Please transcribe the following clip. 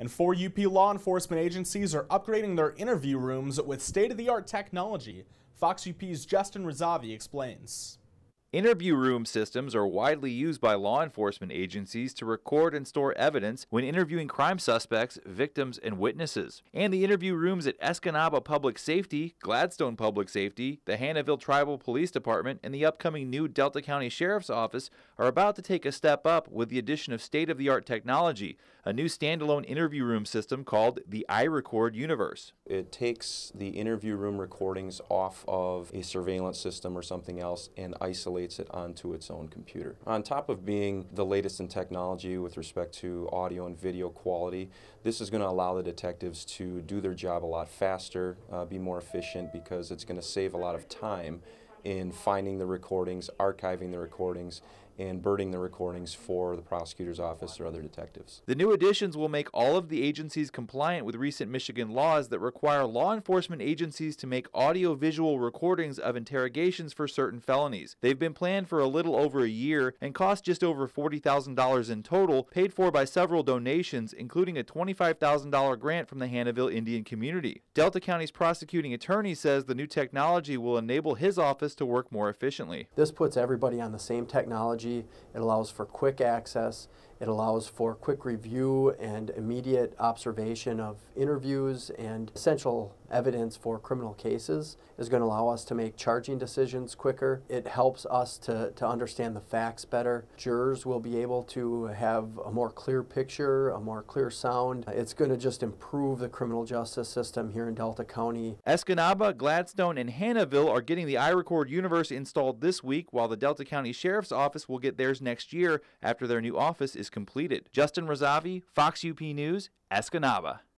And four UP law enforcement agencies are upgrading their interview rooms with state of the art technology. Fox UP's Justin Razavi explains. Interview room systems are widely used by law enforcement agencies to record and store evidence when interviewing crime suspects, victims, and witnesses. And the interview rooms at Escanaba Public Safety, Gladstone Public Safety, the Hannaville Tribal Police Department, and the upcoming new Delta County Sheriff's Office are about to take a step up with the addition of state of the art technology, a new standalone interview room system called the iRecord Universe. It takes the interview room recordings off of a surveillance system or something else and isolates translates it onto its own computer. On top of being the latest in technology with respect to audio and video quality, this is going to allow the detectives to do their job a lot faster, uh, be more efficient, because it's going to save a lot of time in finding the recordings, archiving the recordings, and birding the recordings for the prosecutor's office or other detectives. The new additions will make all of the agencies compliant with recent Michigan laws that require law enforcement agencies to make audio-visual recordings of interrogations for certain felonies. They've been planned for a little over a year and cost just over $40,000 in total, paid for by several donations, including a $25,000 grant from the Hannahville Indian community. Delta County's prosecuting attorney says the new technology will enable his office to work more efficiently. This puts everybody on the same technology technology. It allows for quick access. It allows for quick review and immediate observation of interviews and essential evidence for criminal cases is going to allow us to make charging decisions quicker. It helps us to, to understand the facts better. Jurors will be able to have a more clear picture, a more clear sound. It's going to just improve the criminal justice system here in Delta County. Escanaba, Gladstone, and Hannahville are getting the iRecord Universe installed this week, while the Delta County Sheriff's Office will get theirs next year after their new office is completed. Justin Razavi, Fox UP News, Escanaba.